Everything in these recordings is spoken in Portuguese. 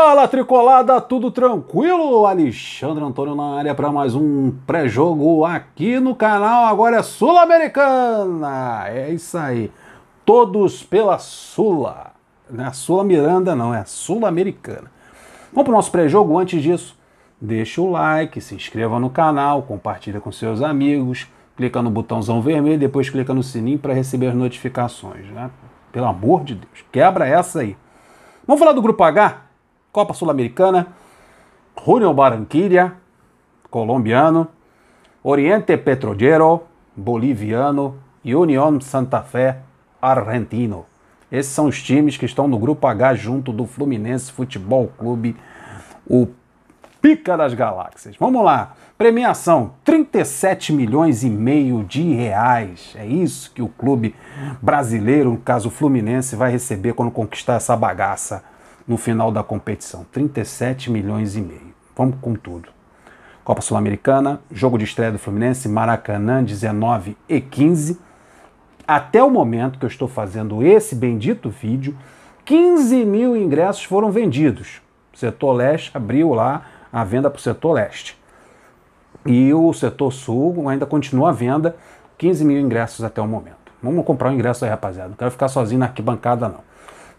Fala tricolada, tudo tranquilo? Alexandre Antônio na área para mais um pré-jogo aqui no canal. Agora é Sul-Americana. É isso aí. Todos pela Sula. Não é Sula Miranda, não, é Sul-Americana. Vamos para o nosso pré-jogo. Antes disso, deixa o like, se inscreva no canal, compartilha com seus amigos, clica no botãozão vermelho e depois clica no sininho para receber as notificações. Né? Pelo amor de Deus, quebra essa aí. Vamos falar do grupo H? Copa Sul-Americana, Junior Barranquilla, colombiano, Oriente Petrolero, boliviano e Unión Santa Fé, argentino. Esses são os times que estão no grupo H junto do Fluminense Futebol Clube, o pica das galáxias. Vamos lá. Premiação: 37 milhões e meio de reais. É isso que o clube brasileiro, no caso o Fluminense, vai receber quando conquistar essa bagaça no final da competição, 37 milhões e meio. Vamos com tudo. Copa Sul-Americana, jogo de estreia do Fluminense, Maracanã, 19 e 15. Até o momento que eu estou fazendo esse bendito vídeo, 15 mil ingressos foram vendidos. O setor leste abriu lá a venda para o setor leste. E o setor sul ainda continua a venda, 15 mil ingressos até o momento. Vamos comprar o um ingresso aí, rapaziada. Não quero ficar sozinho na arquibancada, não.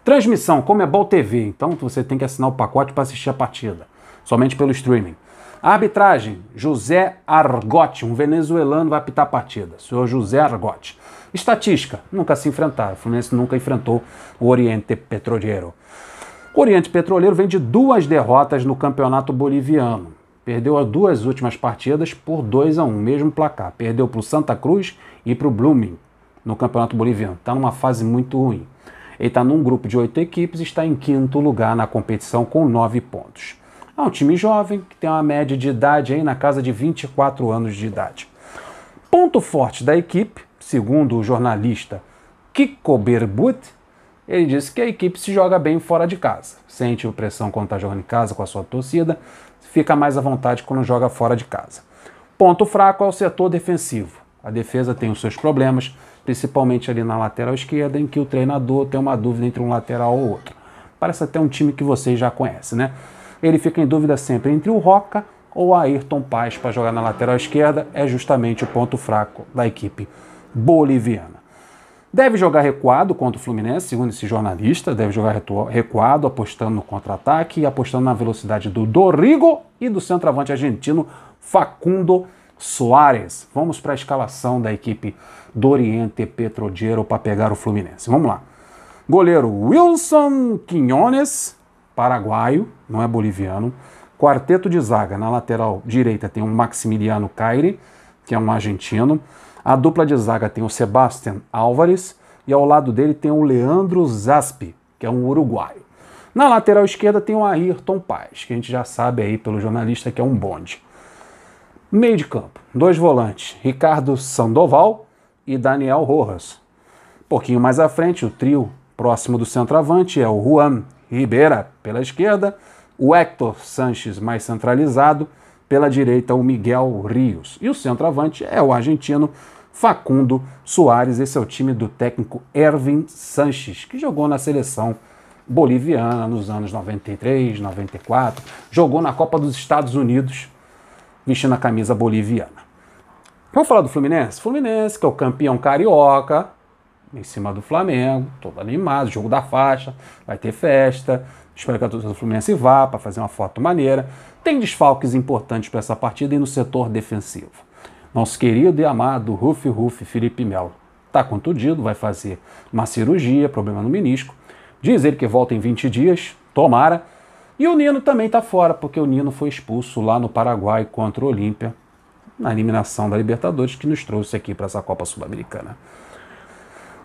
Transmissão, como é Comebol TV, então você tem que assinar o pacote para assistir a partida, somente pelo streaming. Arbitragem, José Argote, um venezuelano vai apitar a partida, senhor José Argote. Estatística, nunca se enfrentaram, o Fluminense nunca enfrentou o Oriente Petroleiro. O Oriente Petroleiro vem de duas derrotas no campeonato boliviano. Perdeu as duas últimas partidas por 2 a 1 um, mesmo placar. Perdeu para o Santa Cruz e para o Blooming no campeonato boliviano. Está numa fase muito ruim. Ele está num grupo de oito equipes e está em quinto lugar na competição com nove pontos. É um time jovem que tem uma média de idade aí na casa de 24 anos de idade. Ponto forte da equipe, segundo o jornalista Kiko Berbut, ele disse que a equipe se joga bem fora de casa. Sente pressão quando está jogando em casa com a sua torcida, fica mais à vontade quando joga fora de casa. Ponto fraco é o setor defensivo. A defesa tem os seus problemas, principalmente ali na lateral esquerda, em que o treinador tem uma dúvida entre um lateral ou outro. Parece até um time que vocês já conhecem, né? Ele fica em dúvida sempre entre o Roca ou Ayrton Paz para jogar na lateral esquerda, é justamente o ponto fraco da equipe boliviana. Deve jogar recuado contra o Fluminense, segundo esse jornalista, deve jogar recuado, apostando no contra-ataque e apostando na velocidade do Dorigo e do centroavante argentino Facundo Soares. Vamos para a escalação da equipe do Oriente Petrodiero para pegar o Fluminense. Vamos lá. Goleiro Wilson Quinones, paraguaio, não é boliviano. Quarteto de zaga. Na lateral direita tem o Maximiliano Caire, que é um argentino. A dupla de zaga tem o Sebastian Álvares e ao lado dele tem o Leandro Zaspi, que é um uruguaio. Na lateral esquerda tem o Ayrton Paz, que a gente já sabe aí pelo jornalista que é um bonde. Meio de campo, dois volantes, Ricardo Sandoval e Daniel Rojas. Um pouquinho mais à frente, o trio próximo do centroavante é o Juan Ribeira pela esquerda, o Hector Sanches mais centralizado, pela direita o Miguel Rios. E o centroavante é o argentino Facundo Soares. Esse é o time do técnico Erwin Sanches, que jogou na seleção boliviana nos anos 93, 94, jogou na Copa dos Estados Unidos vestindo a camisa boliviana. Vamos falar do Fluminense? Fluminense, que é o campeão carioca, em cima do Flamengo, todo animado, jogo da faixa, vai ter festa. Espero que a torcida do Fluminense vá para fazer uma foto maneira. Tem desfalques importantes para essa partida e no setor defensivo. Nosso querido e amado Ruf Ruf Felipe Melo está contundido, vai fazer uma cirurgia, problema no menisco. Diz ele que volta em 20 dias, tomara. E o Nino também está fora, porque o Nino foi expulso lá no Paraguai contra o Olímpia, na eliminação da Libertadores, que nos trouxe aqui para essa Copa Sul-Americana.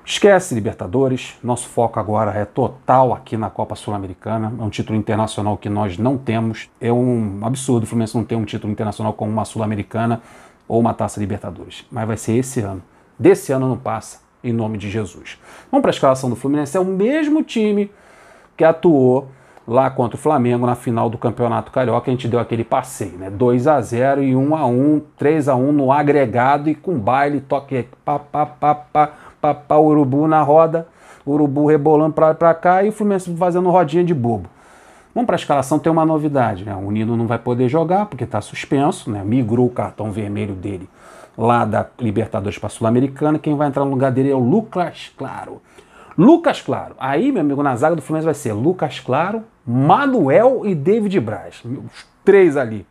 Esquece Libertadores, nosso foco agora é total aqui na Copa Sul-Americana. É um título internacional que nós não temos. É um absurdo o Fluminense não ter um título internacional como uma Sul-Americana ou uma Taça Libertadores, mas vai ser esse ano. Desse ano não passa, em nome de Jesus. Vamos para a escalação do Fluminense. É o mesmo time que atuou lá contra o Flamengo na final do Campeonato Carioca, a gente deu aquele passeio, né? 2 a 0 e 1 a 1, 3 a 1 no agregado e com baile, toque pa pa pa pa pa pa urubu na roda, urubu rebolando para para cá e o Fluminense fazendo rodinha de bobo. Vamos para a escalação, tem uma novidade, né? O Nino não vai poder jogar porque está suspenso, né? Migrou o cartão vermelho dele lá da Libertadores para Sul-Americana. Quem vai entrar no lugar dele é o Lucas Claro. Lucas Claro. Aí, meu amigo, na zaga do Fluminense vai ser Lucas Claro, Manuel e David Braz. Os três ali.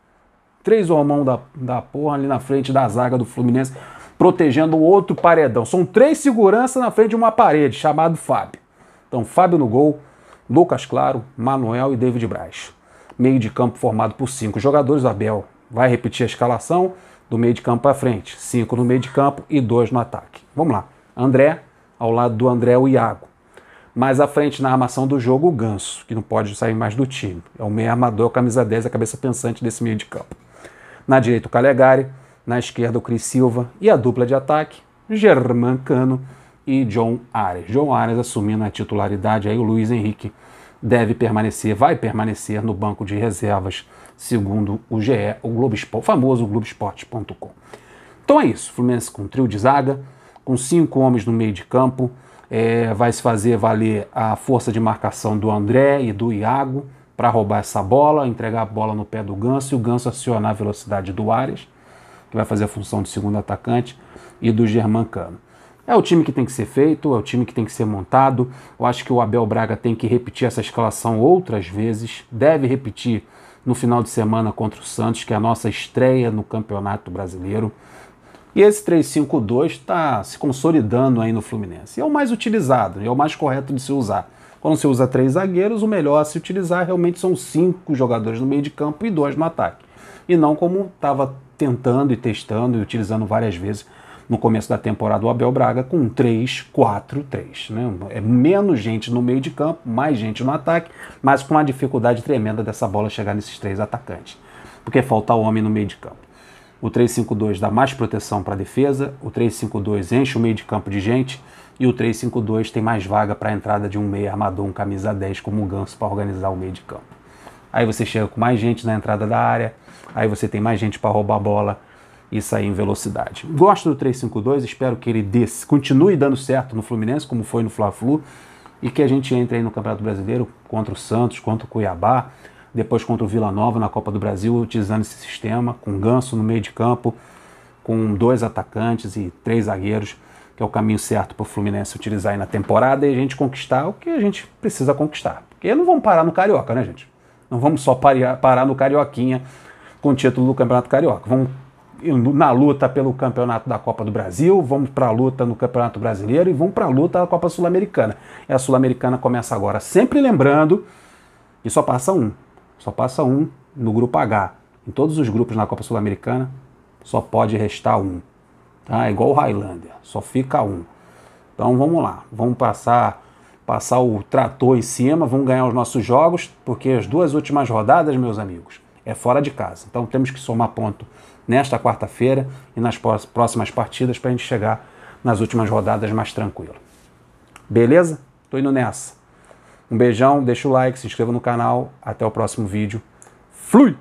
Três homão da, da porra ali na frente da zaga do Fluminense, protegendo o outro paredão. São três seguranças na frente de uma parede, chamado Fábio. Então, Fábio no gol, Lucas Claro, Manuel e David Braz. Meio de campo formado por cinco jogadores. Abel vai repetir a escalação do meio de campo para frente. Cinco no meio de campo e dois no ataque. Vamos lá. André, ao lado do André o Iago. Mais à frente na armação do jogo, o Ganso, que não pode sair mais do time. É o meio armador, camisa 10, a cabeça pensante desse meio de campo. Na direita, o Calegari. Na esquerda, o Cris Silva. E a dupla de ataque, Germán Cano e John Ares. John Ares assumindo a titularidade, aí o Luiz Henrique deve permanecer, vai permanecer no banco de reservas, segundo o GE, o, Globo Esporte, o famoso Globoesporte.com. Então é isso, Fluminense com trio de zaga, com cinco homens no meio de campo. É, vai se fazer valer a força de marcação do André e do Iago para roubar essa bola, entregar a bola no pé do Ganso e o Ganso acionar a velocidade do Ares, que vai fazer a função de segundo atacante, e do Germancano. É o time que tem que ser feito, é o time que tem que ser montado. Eu acho que o Abel Braga tem que repetir essa escalação outras vezes, deve repetir no final de semana contra o Santos, que é a nossa estreia no Campeonato Brasileiro. E esse 352 está se consolidando aí no Fluminense. É o mais utilizado, é o mais correto de se usar. Quando se usa três zagueiros, o melhor a se utilizar realmente são cinco jogadores no meio de campo e dois no ataque. E não como estava tentando e testando e utilizando várias vezes no começo da temporada o Abel Braga com 3-4-3. Né? É menos gente no meio de campo, mais gente no ataque, mas com uma dificuldade tremenda dessa bola chegar nesses três atacantes, porque falta o homem no meio de campo. O 352 dá mais proteção para a defesa, o 352 enche o meio de campo de gente e o 352 tem mais vaga para a entrada de um meia armador, um camisa 10 como um ganso para organizar o meio de campo. Aí você chega com mais gente na entrada da área, aí você tem mais gente para roubar a bola e sair em velocidade. Gosto do 352, espero que ele dê, continue dando certo no Fluminense, como foi no Fla-Flu, e que a gente entre aí no Campeonato Brasileiro contra o Santos, contra o Cuiabá, depois contra o Vila Nova na Copa do Brasil, utilizando esse sistema, com ganso no meio de campo, com dois atacantes e três zagueiros, que é o caminho certo para o Fluminense utilizar aí na temporada e a gente conquistar o que a gente precisa conquistar. Porque não vamos parar no Carioca, né, gente? Não vamos só parar no Carioquinha com o título do Campeonato Carioca. Vamos na luta pelo campeonato da Copa do Brasil, vamos para a luta no Campeonato Brasileiro e vamos para a luta da Copa Sul-Americana. E a Sul-Americana começa agora. Sempre lembrando que só passa um. Só passa um no grupo H. Em todos os grupos na Copa Sul-Americana, só pode restar um. Tá? É igual o Highlander, só fica um. Então vamos lá, vamos passar passar o trator em cima, vamos ganhar os nossos jogos, porque as duas últimas rodadas, meus amigos, é fora de casa. Então temos que somar ponto nesta quarta-feira e nas próximas partidas para a gente chegar nas últimas rodadas mais tranquilo. Beleza? Tô indo nessa. Um beijão, deixa o like, se inscreva no canal. Até o próximo vídeo. Fui!